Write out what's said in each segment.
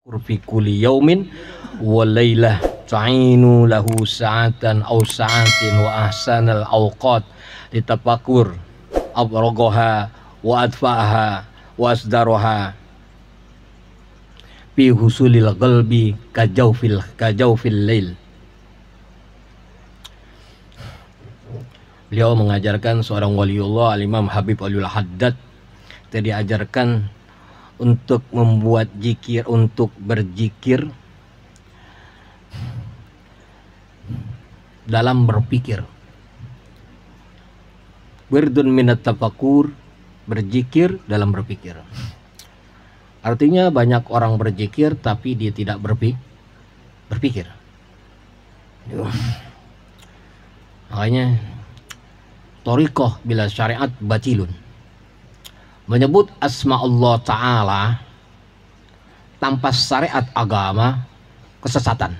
Kurfi kuli yaumin wa lailah ta'inu lahu sa'atan aw sa'atin wa ahsanal awqat litafakur abrogoha wa adfa'aha wa asdaroha fi husulil qalbi kajaufil kajaufil lail Beliau mengajarkan seorang waliullah Al-Imam Habib Alul Haddad tadi ajarkan untuk membuat jikir untuk berjikir dalam berpikir berdun minat tafakur berjikir dalam berpikir artinya banyak orang berjikir tapi dia tidak berpi berpikir Hanya makanya torikoh bila syariat batilun menyebut asma Allah Ta'ala tanpa syariat agama kesesatan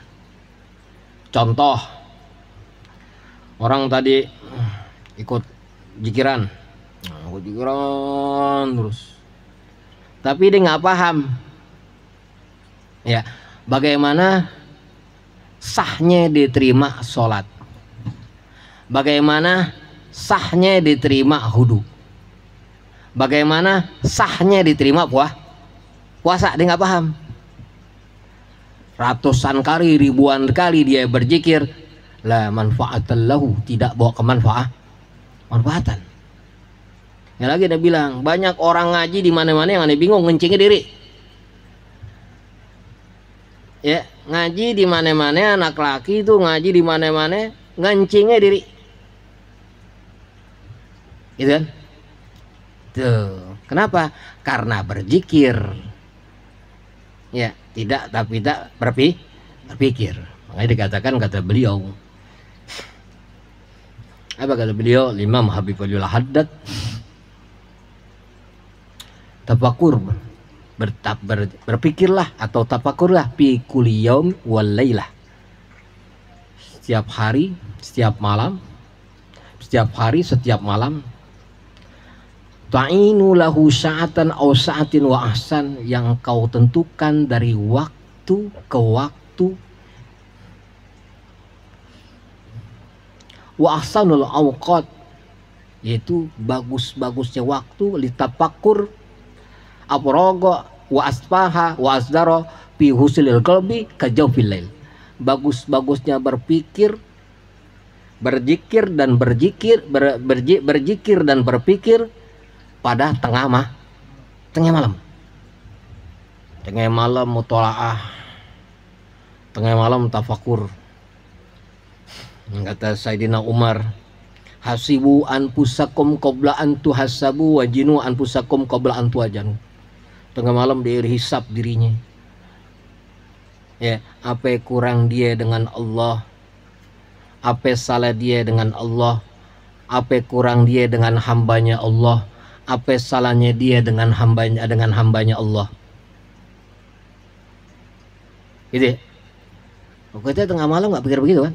contoh orang tadi eh, ikut jikiran nah, ikut jikiran terus tapi dia nggak paham ya bagaimana sahnya diterima sholat bagaimana sahnya diterima hudu bagaimana sahnya diterima puah puasa dia nggak paham ratusan kali ribuan kali dia berzikir la manfaatallahu tidak bawa kemanfaat manfaatan ya lagi dia bilang banyak orang ngaji di mana-mana yang aneh bingung ngencingnya diri ya ngaji di mana-mana anak laki itu ngaji di mana-mana ngencingnya diri gitu kan itu Kenapa? Karena berzikir. Ya, tidak tapi tidak berpi, berpikir. Makanya dikatakan kata beliau. Apa kata beliau? Imam Habibullah Haddad. tapakur bertap, ber, berpikirlah atau tapakurlah pi kuliyom walailah. Setiap hari, setiap malam, setiap hari, setiap malam Ta'inu lahu sa'atan au sa'atin wa ahsan yang kau tentukan dari waktu ke waktu wa ahsanul awqat yaitu bagus-bagusnya waktu litapakur aprogo wa asfaha wa asdaro fi husilil qalbi kajawfil lail bagus-bagusnya berpikir berzikir dan berzikir ber, berzikir dan berpikir pada tengah mah tengah malam tengah malam mutolaah tengah malam tafakur kata Sayyidina Umar hasibu an pusakum qabla an tuhasabu wajinu an pusakum qabla an tuajanu tengah malam dia hisap dirinya ya apa kurang dia dengan Allah apa salah dia dengan Allah apa kurang dia dengan hambanya Allah apa salahnya dia dengan hambanya dengan hambanya Allah gitu ya kita tengah malam nggak pikir begitu kan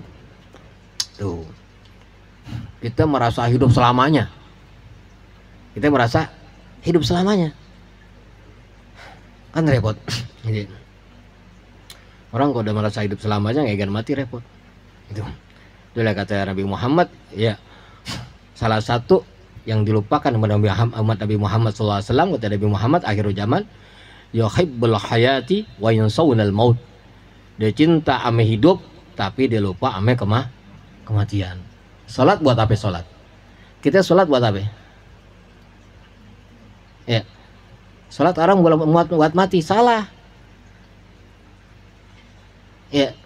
tuh kita merasa hidup selamanya kita merasa hidup selamanya kan repot gitu. orang kalau udah merasa hidup selamanya nggak mati repot itu itulah kata Nabi Muhammad ya salah satu yang dilupakan kepada Muhammad Nabi Muhammad SAW kata Nabi Muhammad akhir zaman yuhibbul hayati wa yansawunal maut dia cinta ame hidup tapi dia lupa ame kemah kematian salat buat apa salat kita salat buat apa ya salat orang boleh buat, buat mati salah ya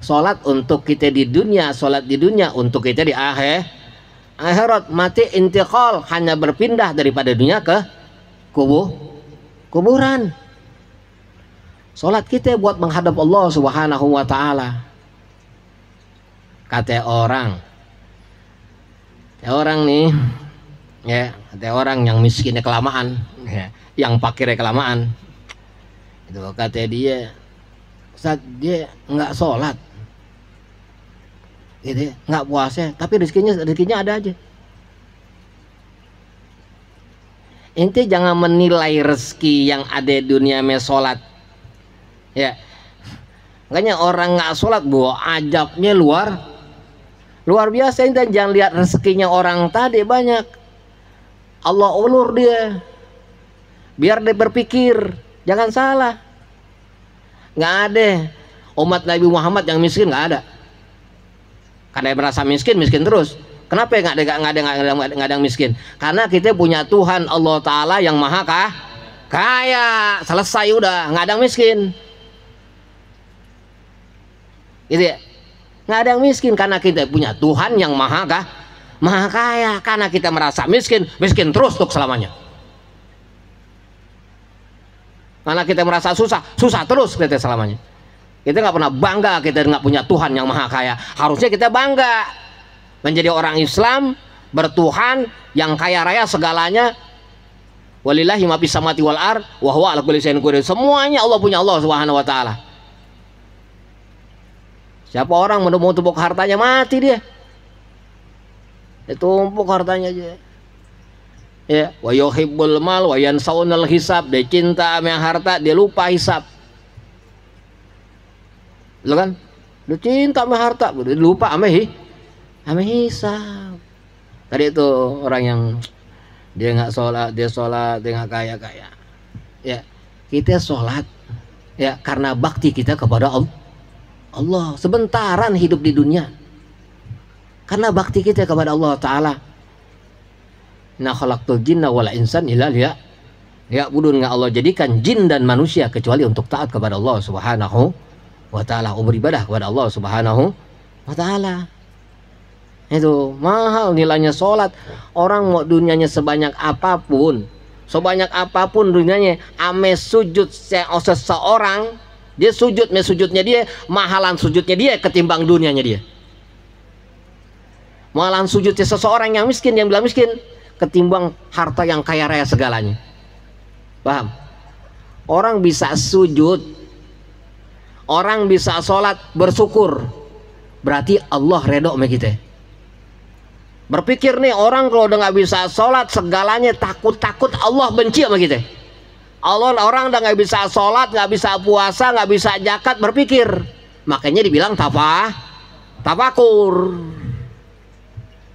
salat untuk kita di dunia salat di dunia untuk kita di akhir akhirat mati intiqal hanya berpindah daripada dunia ke kubur kuburan Salat kita buat menghadap Allah Subhanahu wa taala. Kata orang. Kata orang nih ya, kata orang yang miskinnya kelamaan, ya, yang pakirnya kelamaan. Itu kata dia, saat dia nggak sholat gitu nggak puasnya tapi rezekinya rezekinya ada aja inti jangan menilai rezeki yang ada di dunia mesolat ya makanya orang nggak sholat bahwa ajabnya luar luar biasa Inti jangan lihat rezekinya orang tadi banyak Allah ulur dia biar dia berpikir jangan salah nggak ada umat Nabi Muhammad yang miskin nggak ada karena merasa miskin, miskin terus. Kenapa ya ada nggak ada nggak ada miskin? Karena kita punya Tuhan Allah Taala yang maha kah? Kaya selesai udah nggak ada miskin. Gitu ya? Nggak ada yang miskin karena kita punya Tuhan yang maha kah? Maha kaya karena kita merasa miskin, miskin terus untuk selamanya. Karena kita merasa susah, susah terus kita selamanya. Kita nggak pernah bangga kita nggak punya Tuhan yang maha kaya. Harusnya kita bangga menjadi orang Islam bertuhan yang kaya raya segalanya. Walillahi ma bisa samati wal ar wa huwa ala kulli syai'in qadir. Semuanya Allah punya Allah Subhanahu wa taala. Siapa orang menumpuk-tumpuk hartanya mati dia. Ditumpuk hartanya aja. Ya, wa yuhibbul mal wa yansaunal hisab. Dia cinta sama harta, dia lupa hisab lo kan lu cinta sama harta udah lupa sama hi sama hisab tadi itu orang yang dia nggak sholat dia sholat dia nggak kaya kaya ya kita sholat ya karena bakti kita kepada Allah sebentaran hidup di dunia karena bakti kita kepada Allah Taala nah khalaqtul jinna wal insan illa ya, ya budun nggak Allah jadikan jin dan manusia kecuali untuk taat kepada Allah Subhanahu wa taala aku oh, beribadah kepada Allah Subhanahu wa taala itu mahal nilainya sholat orang mau dunianya sebanyak apapun sebanyak apapun dunianya ame sujud se oh, seseorang dia sujud me sujudnya dia mahalan sujudnya dia ketimbang dunianya dia mahalan sujudnya seseorang yang miskin yang bilang miskin ketimbang harta yang kaya raya segalanya paham orang bisa sujud orang bisa sholat bersyukur berarti Allah redho sama kita berpikir nih orang kalau udah nggak bisa sholat segalanya takut-takut Allah benci sama kita Allah orang udah nggak bisa sholat gak bisa puasa gak bisa jakat berpikir makanya dibilang tapa tafakur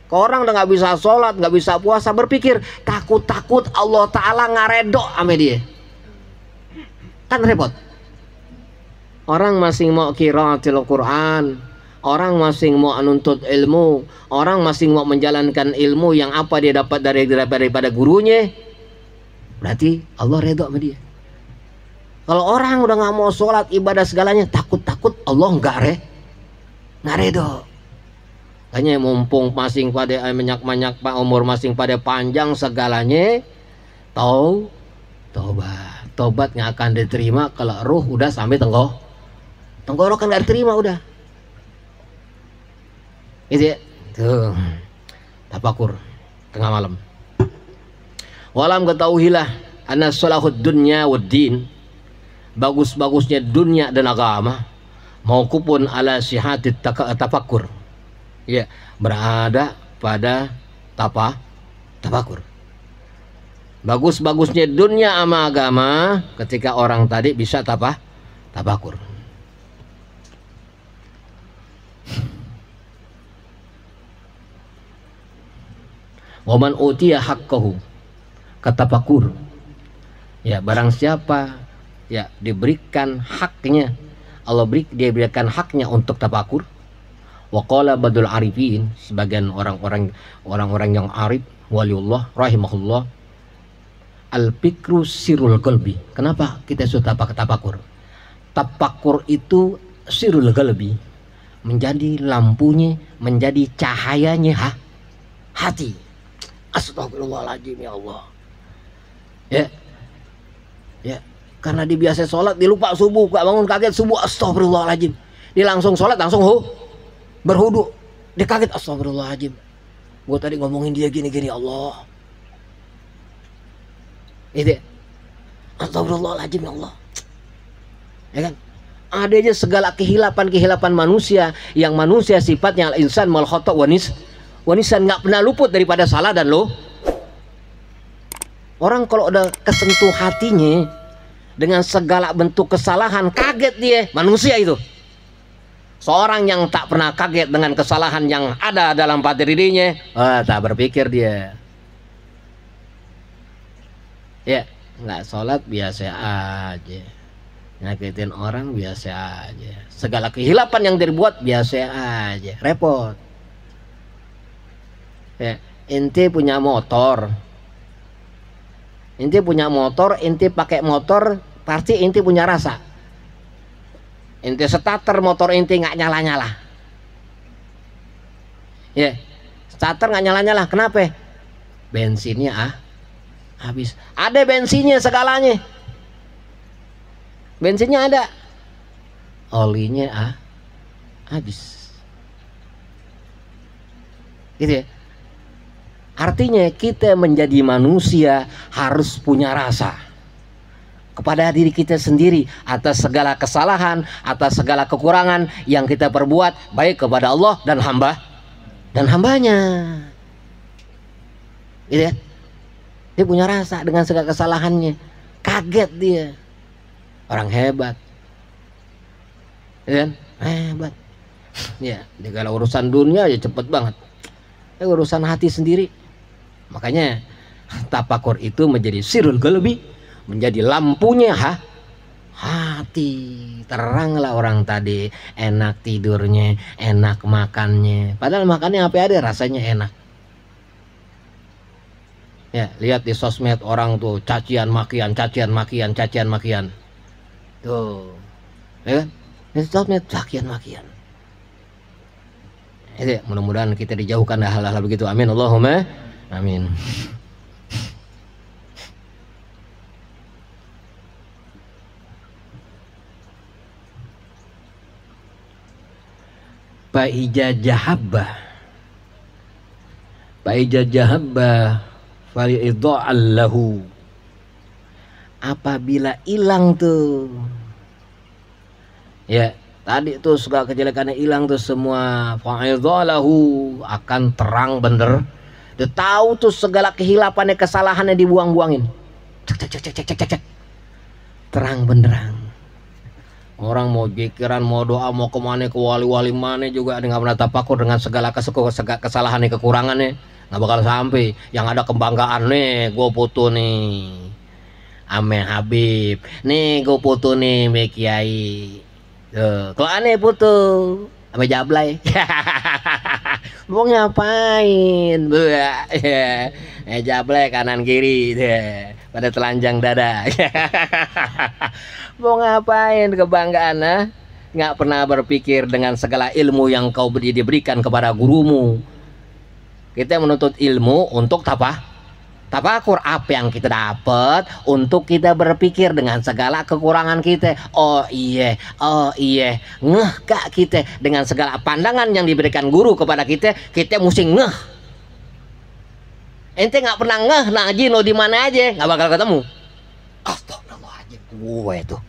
kalau orang udah nggak bisa sholat, gak bisa puasa, berpikir takut-takut Allah Taala ngaredok sama dia, kan repot orang masing mau kiraatil Quran orang masing mau menuntut ilmu orang masing mau menjalankan ilmu yang apa dia dapat dari daripada gurunya berarti Allah redha sama dia kalau orang udah nggak mau sholat ibadah segalanya takut-takut Allah nggak re nggak redha hanya mumpung masing pada eh, minyak-minyak pak umur masing pada panjang segalanya tau tobat tobat nggak akan diterima kalau ruh udah sampai tengkoh tenggorokan nggak terima udah gitu ya tuh tapakur tengah malam walam ketahuilah anna sholahud dunya wad-din bagus-bagusnya dunia dan agama maupun ala sihati tapakur ya berada pada tapa tapakur bagus-bagusnya dunia ama agama ketika orang tadi bisa tapa tapakur Waman utiya hakkahu Kata Pakur. Ya, barang siapa ya diberikan haknya. Allah beri dia berikan haknya untuk tapakur. Waqala badul arifin sebagian orang-orang orang-orang yang arif waliullah rahimahullah al pikru sirul qalbi. Kenapa kita sudah tapak tapakur? Tapakur itu sirul qalbi menjadi lampunya, menjadi cahayanya ha? hati. Astagfirullahaladzim ya Allah. Ya. Ya. Karena dia biasa sholat, dia lupa subuh, gak bangun kaget subuh, astagfirullahaladzim. Dia langsung sholat, langsung hu, berhudu. Dia kaget, astagfirullahaladzim. Gue tadi ngomongin dia gini-gini, ya Allah. Itu ya. Astagfirullahaladzim ya Allah. Ya kan? Adanya segala kehilapan-kehilapan manusia yang manusia sifatnya al-insan malhotok wanis wanisan nggak pernah luput daripada salah dan lo orang kalau udah kesentuh hatinya dengan segala bentuk kesalahan kaget dia manusia itu seorang yang tak pernah kaget dengan kesalahan yang ada dalam pati dirinya oh, tak berpikir dia ya nggak sholat biasa aja nyakitin orang biasa aja segala kehilapan yang dibuat biasa aja repot ya ente punya motor inti punya motor ente pakai motor pasti inti punya rasa Inti starter motor ente nggak nyala nyala ya starter nggak nyala nyala kenapa bensinnya ah habis ada bensinnya segalanya bensinnya ada olinya ah habis gitu ya Artinya kita menjadi manusia harus punya rasa kepada diri kita sendiri atas segala kesalahan, atas segala kekurangan yang kita perbuat baik kepada Allah dan hamba dan hambanya. Gitu ya. Dia punya rasa dengan segala kesalahannya. Kaget dia. Orang hebat. Gitu kan? Hebat. Ya, segala urusan dunia ya cepet banget. Ya, urusan hati sendiri Makanya tapakur itu menjadi sirul gelbi, menjadi lampunya ha, hati. Teranglah orang tadi, enak tidurnya, enak makannya. Padahal makannya apa ada rasanya enak. Ya, lihat di sosmed orang tuh cacian makian, cacian makian, cacian makian. Tuh. Ya kan? Di sosmed cacian makian. Ya, mudah-mudahan kita dijauhkan hal-hal begitu. Amin Allahumma Amin. Pak Pak jahabba Ija jahabba Fa'idha'an lahu Apabila hilang tu, Ya Tadi tu suka kejelekannya hilang tu semua Fa'idha'lahu Akan terang bener dia tahu tuh segala kehilapannya, kesalahannya dibuang-buangin. Cek, cek, cek, cek, cek, cek. Terang benderang. Orang mau pikiran mau doa, mau kemana, ke wali-wali mana juga nggak pernah tapakur dengan segala kesalahannya kekurangannya nggak bakal sampai. Yang ada kebanggaan nih, gue foto nih, ame Habib, nih gue foto nih, Mekiai. Eh, Kalau aneh foto, sama Jablay. Mau ngapain? ya eh Jablay kanan kiri iya. Pada telanjang dada. Mau ngapain kebanggaan ah? Nggak pernah berpikir dengan segala ilmu yang kau diberikan kepada gurumu. Kita menuntut ilmu untuk apa? tafakur apa yang kita dapat untuk kita berpikir dengan segala kekurangan kita oh iya oh iya ngeh kak kita dengan segala pandangan yang diberikan guru kepada kita kita mesti ngeh ente nggak pernah ngeh naji lo di mana aja nggak bakal ketemu astagfirullahaladzim gue tuh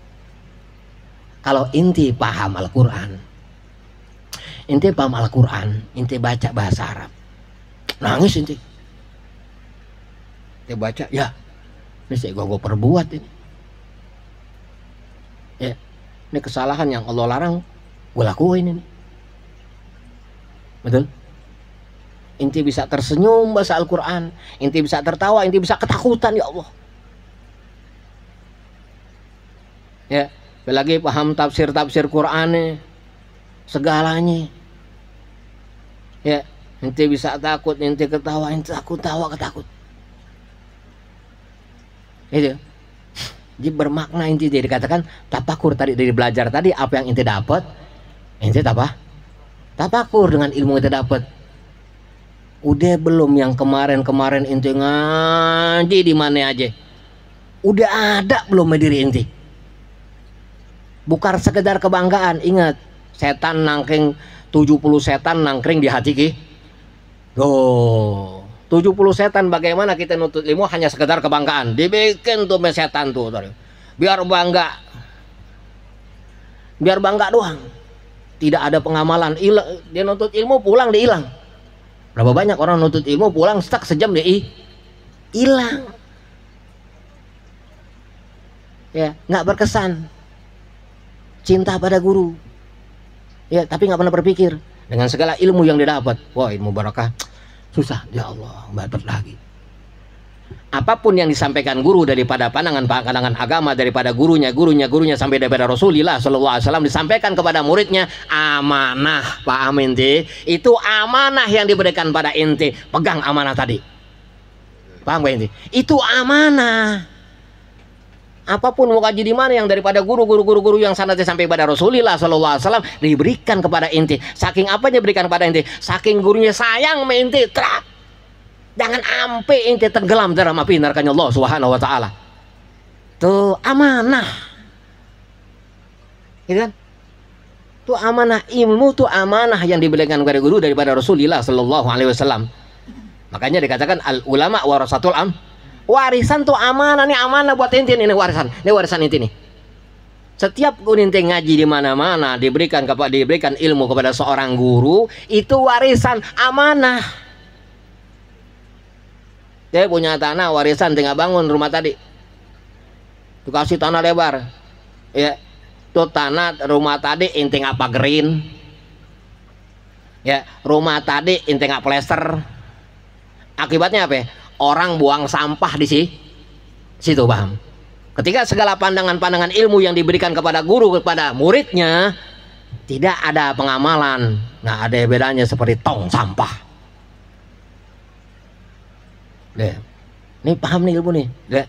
kalau inti paham Al-Quran inti paham Al-Quran inti baca bahasa Arab nangis inti dia baca ya ini saya gua, gua perbuat ini ya ini kesalahan yang Allah larang gue lakuin ini betul inti bisa tersenyum bahasa Al-Quran inti bisa tertawa inti bisa ketakutan ya Allah ya lagi paham tafsir-tafsir Quran segalanya ya inti bisa takut inti ketawa inti takut tawa ketakut itu jadi bermakna inti jadi dikatakan tapakur tadi dari belajar tadi apa yang inti dapat inti apa tapakur dengan ilmu yang dapat udah belum yang kemarin-kemarin inti ngaji di mana aja udah ada belum diri inti bukan sekedar kebanggaan ingat setan nangkring 70 setan nangkring di hati ki oh 70 setan bagaimana kita nutut ilmu hanya sekedar kebanggaan dibikin tuh setan tuh biar bangga biar bangga doang tidak ada pengamalan Ilang, dia nutut ilmu pulang dia hilang berapa banyak orang nutut ilmu pulang stuck sejam dia hilang ya nggak berkesan cinta pada guru ya tapi nggak pernah berpikir dengan segala ilmu yang didapat wah ilmu barakah susah ya Allah baper lagi apapun yang disampaikan guru daripada pandangan pandangan agama daripada gurunya gurunya gurunya sampai daripada Rasulullah Shallallahu Alaihi Wasallam disampaikan kepada muridnya amanah Pak Amin itu amanah yang diberikan pada inti pegang amanah tadi paham gak itu amanah apapun mau kaji di mana yang daripada guru-guru-guru guru yang sanatnya sampai pada Rasulullah Shallallahu Alaihi Wasallam diberikan kepada inti saking apanya diberikan kepada inti saking gurunya sayang sama inti terak jangan ampe inti tenggelam dalam api nerakanya Allah Subhanahu Wa Taala tuh amanah itu kan amanah ilmu tuh amanah yang diberikan kepada guru daripada Rasulullah Shallallahu Alaihi Wasallam makanya dikatakan al ulama warasatul am warisan tuh amanah nih amanah buat intin ini warisan ini warisan inti nih setiap ente ngaji di mana-mana diberikan kepada diberikan ilmu kepada seorang guru itu warisan amanah. Dia punya tanah warisan tinggal bangun rumah tadi. Dikasih tanah lebar. Ya. Tuh tanah rumah tadi inting nggak green Ya, rumah tadi inting nggak plester. Akibatnya apa? Ya? orang buang sampah di si, situ paham ketika segala pandangan-pandangan ilmu yang diberikan kepada guru kepada muridnya tidak ada pengamalan nah ada bedanya seperti tong sampah deh ini paham nih ilmu nih deh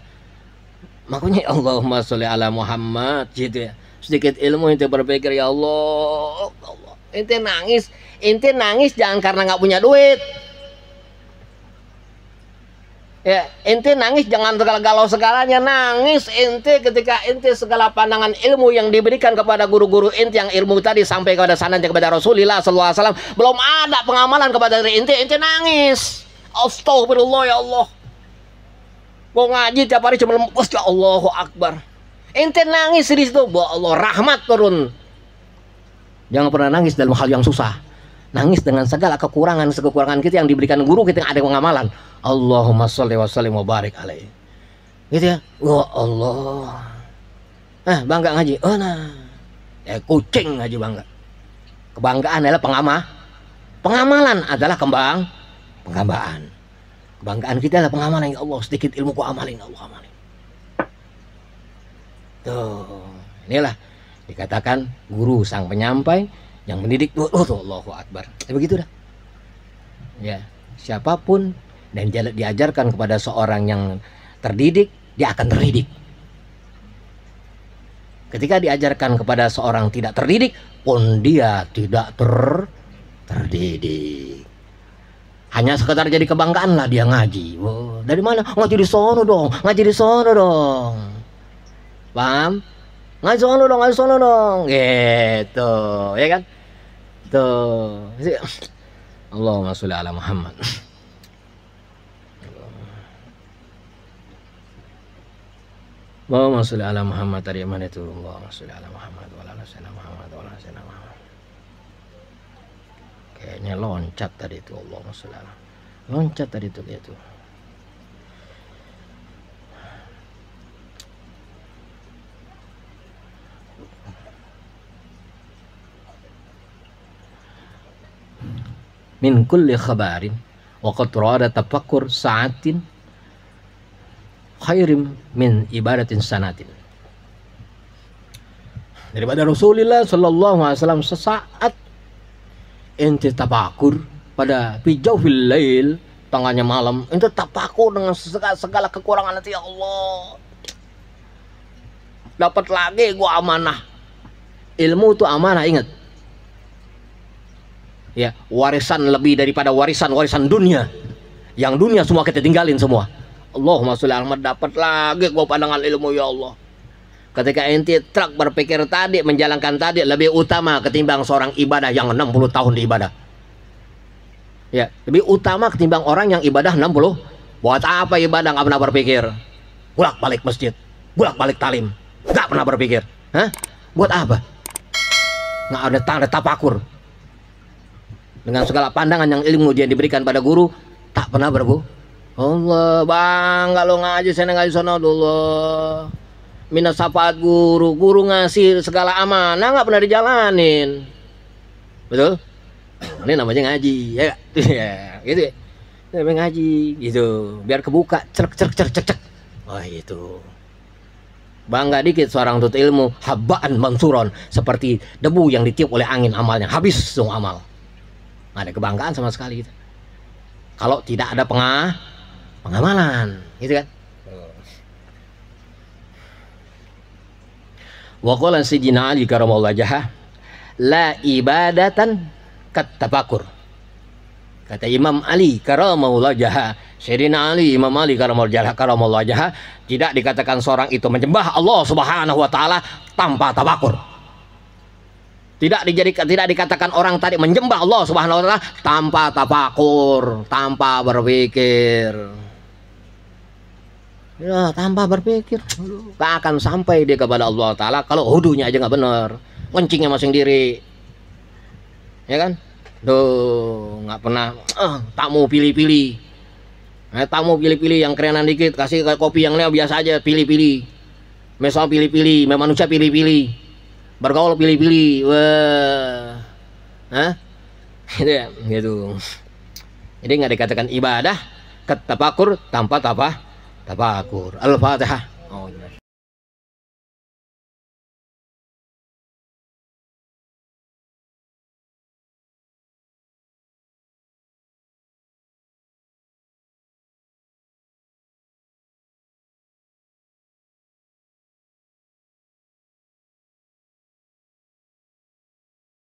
makanya Allahumma sholli ala Muhammad gitu ya sedikit ilmu itu berpikir ya Allah ya Allah nangis inti nangis jangan karena nggak punya duit Ya, ente nangis jangan segala galau segalanya nangis inti ketika inti segala pandangan ilmu yang diberikan kepada guru-guru ente yang ilmu tadi sampai kepada sana kepada Rasulullah sallallahu alaihi wasallam belum ada pengamalan kepada diri inti ente nangis astagfirullah ya Allah mau ngaji tiap hari cuma lemes ya Allahu akbar inti nangis di situ Allah rahmat turun jangan pernah nangis dalam hal yang susah nangis dengan segala kekurangan kekurangan kita yang diberikan guru kita yang ada pengamalan Allahumma sholli wa sallim wa barik alaih gitu ya wah ya oh Allah eh bangga ngaji oh nah ya kucing ngaji bangga kebanggaan adalah pengamah pengamalan adalah kembang pengambaan kebanggaan kita adalah pengamalan ya Allah sedikit ilmu ku amalin Allah amalin tuh inilah dikatakan guru sang penyampai yang mendidik oh, oh Allahu Akbar ya, begitu dah ya siapapun dan diajarkan kepada seorang yang terdidik dia akan terdidik ketika diajarkan kepada seorang tidak terdidik pun dia tidak ter terdidik hanya sekedar jadi kebanggaan lah dia ngaji oh, dari mana ngaji di sono dong ngaji di sono dong paham ngaji sono dong ngaji sono dong gitu ya kan Tuh. Gitu. Allahumma sholli ala Muhammad. Allahumma sholli ala Muhammad dari mana itu Allahumma sholli ala Muhammad wa ala sayyidina Muhammad wa ala sayyidina Muhammad. Kayaknya loncat tadi itu Allahumma sholli ala. Loncat tadi itu dia tuh. min kulli khabarin wa qad rada tafakkur sa'atin khairim min ibadatin sanatin daripada Rasulullah Shallallahu Alaihi Wasallam sesaat ente tapakur pada pijau fil lail tangannya malam ente tapakur dengan segala, segala kekurangan nanti ya Allah dapat lagi gua amanah ilmu itu amanah ingat ya warisan lebih daripada warisan warisan dunia yang dunia semua kita tinggalin semua Allah sholli Ahmad dapat lagi gua pandangan ilmu ya Allah ketika ente truk berpikir tadi menjalankan tadi lebih utama ketimbang seorang ibadah yang 60 tahun di ibadah ya lebih utama ketimbang orang yang ibadah 60 buat apa ibadah nggak pernah berpikir bolak balik masjid bolak balik talim nggak pernah berpikir Hah? buat apa nggak ada tanda tapakur dengan segala pandangan yang ilmu dia diberikan pada guru tak pernah berbu Allah bang kalau ngaji saya ngaji sana dulu minat sapaat guru guru ngasih segala amanah nggak pernah dijalanin betul ini namanya ngaji ya iya, gitu ya namanya ngaji gitu biar kebuka cerk cerk cerk cerk cerk oh itu bangga dikit seorang tut ilmu habaan mansuron seperti debu yang ditiup oleh angin amalnya habis semua amal nggak ada kebanggaan sama sekali gitu kalau tidak ada pengah pengamalan gitu kan wa qala sayyidina ali karamallahu jaha la ibadatan katabakur kata Imam Ali karamallahu jaha, Sayyidina Ali Imam Ali karamallahu jaha tidak dikatakan seorang itu menyembah Allah Subhanahu wa taala tanpa tabakur tidak dijadikan tidak dikatakan orang tadi menyembah Allah Subhanahu wa taala tanpa tafakur, tanpa berpikir. Ya, tanpa berpikir. Tak akan sampai dia kepada Allah taala kalau hudunya aja nggak benar. Kencingnya masing diri. Ya kan? Duh, nggak pernah uh, tak mau pilih-pilih. Nah, tak mau pilih-pilih yang kerenan dikit, kasih kopi yang lewat biasa aja, pilih-pilih. Misal pilih-pilih, manusia pilih-pilih bergaul pilih-pilih wah Hah? gitu ya? gitu jadi nggak dikatakan ibadah ketapakur tanpa tapa tapakur al-fatihah oh, iya.